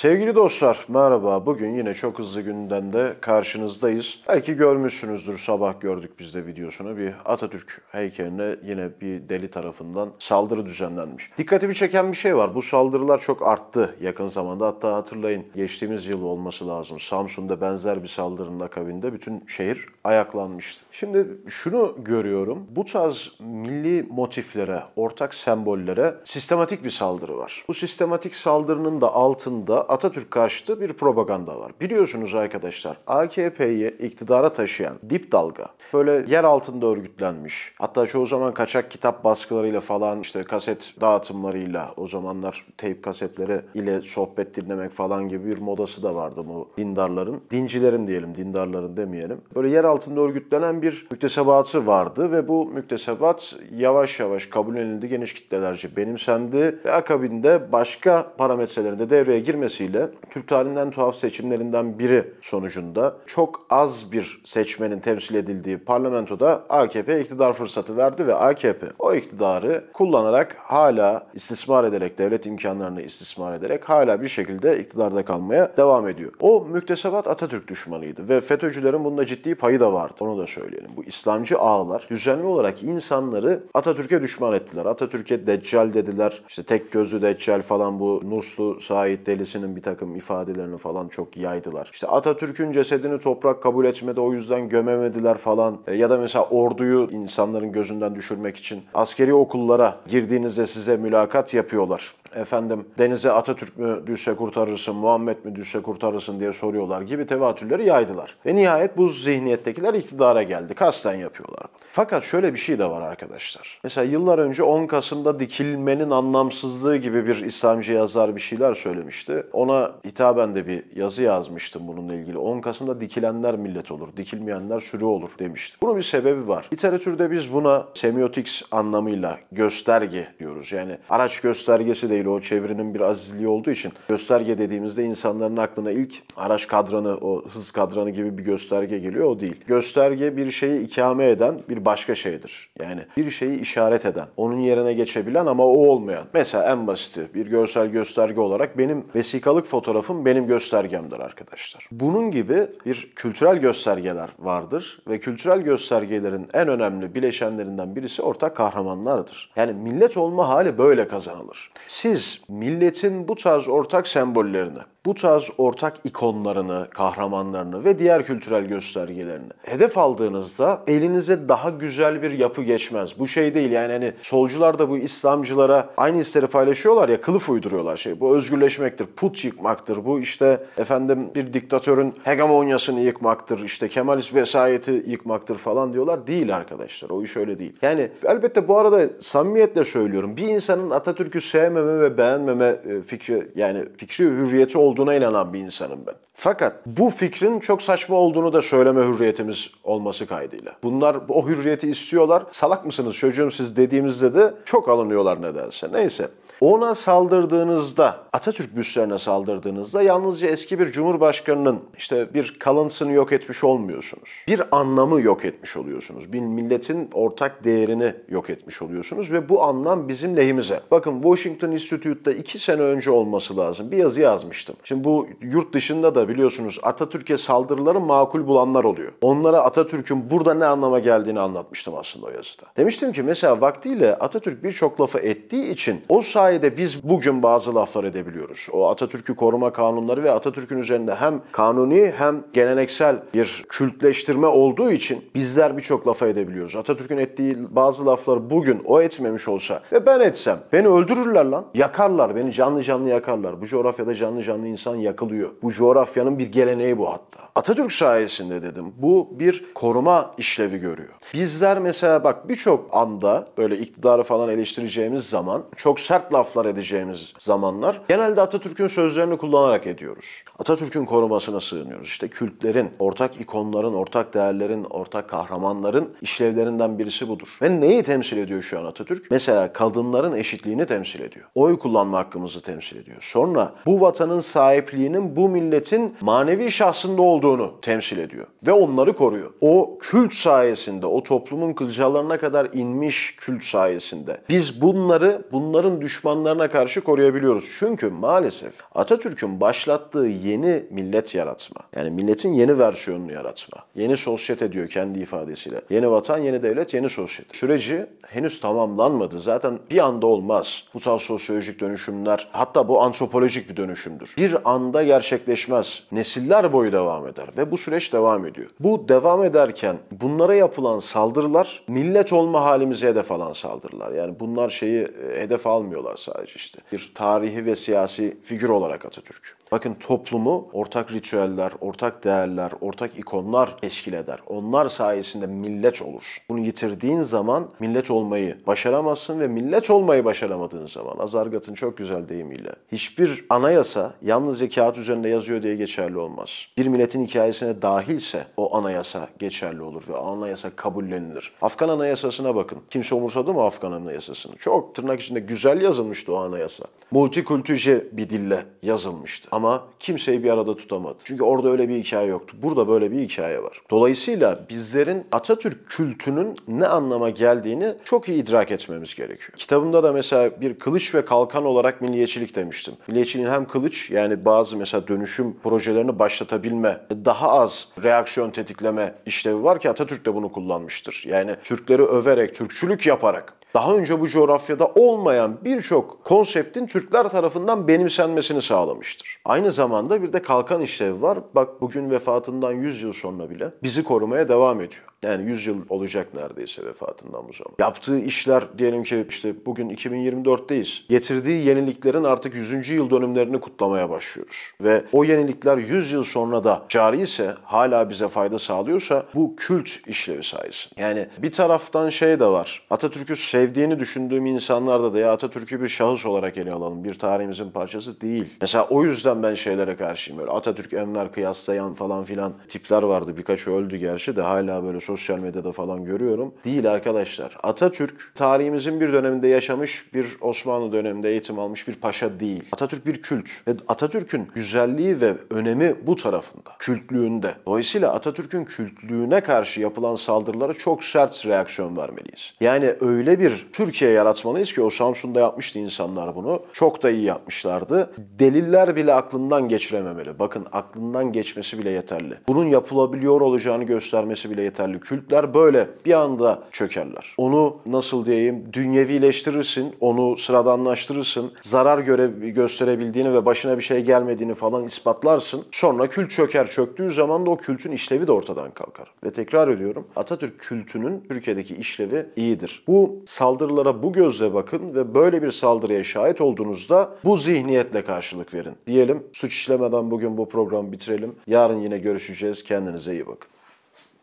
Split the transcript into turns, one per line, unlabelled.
Sevgili dostlar merhaba. Bugün yine çok hızlı günden de karşınızdayız. Belki görmüşsünüzdür sabah gördük biz de videosunu. Bir Atatürk heykeline yine bir deli tarafından saldırı düzenlenmiş. Dikkatimi çeken bir şey var. Bu saldırılar çok arttı yakın zamanda. Hatta hatırlayın geçtiğimiz yıl olması lazım. Samsun'da benzer bir saldırının akabinde bütün şehir ayaklanmıştı. Şimdi şunu görüyorum. Bu tarz milli motiflere, ortak sembollere sistematik bir saldırı var. Bu sistematik saldırının da altında Atatürk karşıtı bir propaganda var. Biliyorsunuz arkadaşlar AKP'yi iktidara taşıyan dip dalga böyle yer altında örgütlenmiş. Hatta çoğu zaman kaçak kitap baskılarıyla falan işte kaset dağıtımlarıyla o zamanlar teyp kasetleri ile sohbet dinlemek falan gibi bir modası da vardı bu dindarların. Dincilerin diyelim, dindarların demeyelim. Böyle yer altında altında örgütlenen bir müktesebatı vardı ve bu müktesebat yavaş yavaş kabul edildi geniş kitlelerce benimsendi ve akabinde başka parametrelerinde devreye girmesiyle Türk tarihinden tuhaf seçimlerinden biri sonucunda çok az bir seçmenin temsil edildiği parlamentoda AKP iktidar fırsatı verdi ve AKP o iktidarı kullanarak hala istismar ederek, devlet imkanlarını istismar ederek hala bir şekilde iktidarda kalmaya devam ediyor. O müktesebat Atatürk düşmanıydı ve FETÖ'cülerin bunda ciddi payı da da vardı. Onu da söyleyelim. Bu İslamcı ağlar düzenli olarak insanları Atatürk'e düşman ettiler. Atatürk'e deccal dediler. İşte tek gözlü deccal falan bu Nuslu Said Delisi'nin bir takım ifadelerini falan çok yaydılar. İşte Atatürk'ün cesedini toprak kabul etmedi o yüzden gömemediler falan. E, ya da mesela orduyu insanların gözünden düşürmek için askeri okullara girdiğinizde size mülakat yapıyorlar efendim denize Atatürk mü düşse kurtarırsın, Muhammed mi düşse kurtarırsın diye soruyorlar gibi tevatürleri yaydılar. Ve nihayet bu zihniyettekiler iktidara geldi. Kasten yapıyorlar. Fakat şöyle bir şey de var arkadaşlar. Mesela yıllar önce 10 Kasım'da dikilmenin anlamsızlığı gibi bir İslamcı yazar bir şeyler söylemişti. Ona hitaben de bir yazı yazmıştım bununla ilgili. 10 Kasım'da dikilenler millet olur, dikilmeyenler sürü olur demişti. Bunun bir sebebi var. Literatürde biz buna semiotics anlamıyla gösterge diyoruz. Yani araç göstergesi değil o çevirinin bir azizliği olduğu için gösterge dediğimizde insanların aklına ilk araç kadranı, o hız kadranı gibi bir gösterge geliyor. O değil. Gösterge bir şeyi ikame eden bir başka şeydir. Yani bir şeyi işaret eden, onun yerine geçebilen ama o olmayan. Mesela en basiti bir görsel gösterge olarak benim vesikalık fotoğrafım benim göstergemdir arkadaşlar. Bunun gibi bir kültürel göstergeler vardır ve kültürel göstergelerin en önemli bileşenlerinden birisi ortak kahramanlardır. Yani millet olma hali böyle kazanılır. Siz milletin bu tarz ortak sembollerini bu tarz ortak ikonlarını, kahramanlarını ve diğer kültürel göstergelerini hedef aldığınızda elinize daha güzel bir yapı geçmez. Bu şey değil yani hani solcular da bu İslamcılara aynı hisleri paylaşıyorlar ya kılıf uyduruyorlar şey. Bu özgürleşmektir, put yıkmaktır. Bu işte efendim bir diktatörün hegemonyasını yıkmaktır, işte Kemalist vesayeti yıkmaktır falan diyorlar. Değil arkadaşlar. O iş öyle değil. Yani elbette bu arada samimiyetle söylüyorum. Bir insanın Atatürk'ü sevmeme ve beğenmeme e, fikri yani fikri hürriyeti olduğu olduğuna inanan bir insanım ben. Fakat bu fikrin çok saçma olduğunu da söyleme hürriyetimiz olması kaydıyla. Bunlar o hürriyeti istiyorlar. Salak mısınız çocuğum siz dediğimizde de çok alınıyorlar nedense. Neyse. Ona saldırdığınızda, Atatürk büstlerine saldırdığınızda yalnızca eski bir cumhurbaşkanının işte bir kalıntısını yok etmiş olmuyorsunuz. Bir anlamı yok etmiş oluyorsunuz. Bir milletin ortak değerini yok etmiş oluyorsunuz ve bu anlam bizim lehimize. Bakın Washington Institute'da iki sene önce olması lazım. Bir yazı yazmıştım. Şimdi bu yurt dışında da biliyorsunuz Atatürk'e saldırıları makul bulanlar oluyor. Onlara Atatürk'ün burada ne anlama geldiğini anlatmıştım aslında o yazıda. Demiştim ki mesela vaktiyle Atatürk birçok lafı ettiği için o sayede sayede biz bugün bazı laflar edebiliyoruz. O Atatürk'ü koruma kanunları ve Atatürk'ün üzerinde hem kanuni hem geleneksel bir kültleştirme olduğu için bizler birçok lafa edebiliyoruz. Atatürk'ün ettiği bazı laflar bugün o etmemiş olsa ve ben etsem beni öldürürler lan. Yakarlar beni canlı canlı yakarlar. Bu coğrafyada canlı canlı insan yakılıyor. Bu coğrafyanın bir geleneği bu hatta. Atatürk sayesinde dedim bu bir koruma işlevi görüyor. Bizler mesela bak birçok anda böyle iktidarı falan eleştireceğimiz zaman çok sert laflar edeceğimiz zamanlar genelde Atatürk'ün sözlerini kullanarak ediyoruz. Atatürk'ün korumasına sığınıyoruz. İşte kültlerin, ortak ikonların, ortak değerlerin, ortak kahramanların işlevlerinden birisi budur. Ve neyi temsil ediyor şu an Atatürk? Mesela kadınların eşitliğini temsil ediyor. Oy kullanma hakkımızı temsil ediyor. Sonra bu vatanın sahipliğinin bu milletin manevi şahsında olduğunu temsil ediyor ve onları koruyor. O kült sayesinde, o toplumun kılcalarına kadar inmiş kült sayesinde biz bunları, bunların düşman düşmanlarına karşı koruyabiliyoruz. Çünkü maalesef Atatürk'ün başlattığı yeni millet yaratma, yani milletin yeni versiyonunu yaratma, yeni sosyete diyor kendi ifadesiyle. Yeni vatan, yeni devlet, yeni sosyete. Süreci henüz tamamlanmadı. Zaten bir anda olmaz. Bu tarz sosyolojik dönüşümler, hatta bu antropolojik bir dönüşümdür. Bir anda gerçekleşmez. Nesiller boyu devam eder ve bu süreç devam ediyor. Bu devam ederken bunlara yapılan saldırılar millet olma halimize hedef alan saldırılar. Yani bunlar şeyi e, hedef almıyorlar sadece işte. Bir tarihi ve siyasi figür olarak Atatürk. Bakın toplumu ortak ritüeller, ortak değerler, ortak ikonlar teşkil eder. Onlar sayesinde millet olur. Bunu yitirdiğin zaman millet olmayı başaramazsın ve millet olmayı başaramadığın zaman Azargat'ın çok güzel deyimiyle hiçbir anayasa yalnızca kağıt üzerinde yazıyor diye geçerli olmaz. Bir milletin hikayesine dahilse o anayasa geçerli olur ve anayasa kabullenilir. Afgan anayasasına bakın. Kimse umursadı mı Afgan anayasasını? Çok tırnak içinde güzel yazılmıştı o anayasa. Multikultüje bir dille yazılmıştı ama kimseyi bir arada tutamadı. Çünkü orada öyle bir hikaye yoktu. Burada böyle bir hikaye var. Dolayısıyla bizlerin Atatürk kültünün ne anlama geldiğini çok iyi idrak etmemiz gerekiyor. Kitabımda da mesela bir kılıç ve kalkan olarak milliyetçilik demiştim. Milliyetçiliğin hem kılıç yani bazı mesela dönüşüm projelerini başlatabilme, daha az reaksiyon tetikleme işlevi var ki Atatürk de bunu kullanmıştır. Yani Türkleri överek, Türkçülük yaparak daha önce bu coğrafyada olmayan birçok konseptin Türkler tarafından benimsenmesini sağlamıştır. Aynı zamanda bir de kalkan işlevi var. Bak bugün vefatından 100 yıl sonra bile bizi korumaya devam ediyor. Yani 100 yıl olacak neredeyse vefatından bu zaman. Yaptığı işler diyelim ki işte bugün 2024'teyiz. Getirdiği yeniliklerin artık 100. yıl dönümlerini kutlamaya başlıyoruz. Ve o yenilikler 100 yıl sonra da cari ise hala bize fayda sağlıyorsa bu kült işlevi sayesinde. Yani bir taraftan şey de var. Atatürk'ü sevdiğini düşündüğüm insanlarda da ya Atatürk'ü bir şahıs olarak ele alalım. Bir tarihimizin parçası değil. Mesela o yüzden ben şeylere karşıyım. Böyle Atatürk Enver kıyaslayan falan filan tipler vardı. Birkaç öldü gerçi de hala böyle sosyal medyada falan görüyorum. Değil arkadaşlar. Atatürk tarihimizin bir döneminde yaşamış bir Osmanlı döneminde eğitim almış bir paşa değil. Atatürk bir kült ve Atatürk'ün güzelliği ve önemi bu tarafında. Kültlüğünde. Dolayısıyla Atatürk'ün kültlüğüne karşı yapılan saldırılara çok sert reaksiyon vermeliyiz. Yani öyle bir bir Türkiye yaratmalıyız ki o Samsun'da yapmıştı insanlar bunu. Çok da iyi yapmışlardı. Deliller bile aklından geçirememeli. Bakın aklından geçmesi bile yeterli. Bunun yapılabiliyor olacağını göstermesi bile yeterli. Kültler böyle bir anda çökerler. Onu nasıl diyeyim dünyevileştirirsin, onu sıradanlaştırırsın, zarar göre gösterebildiğini ve başına bir şey gelmediğini falan ispatlarsın. Sonra kült çöker. Çöktüğü zaman da o kültün işlevi de ortadan kalkar. Ve tekrar ediyorum Atatürk kültünün Türkiye'deki işlevi iyidir. Bu Saldırılara bu gözle bakın ve böyle bir saldırıya şahit olduğunuzda bu zihniyetle karşılık verin. Diyelim suç işlemeden bugün bu programı bitirelim. Yarın yine görüşeceğiz. Kendinize iyi bakın.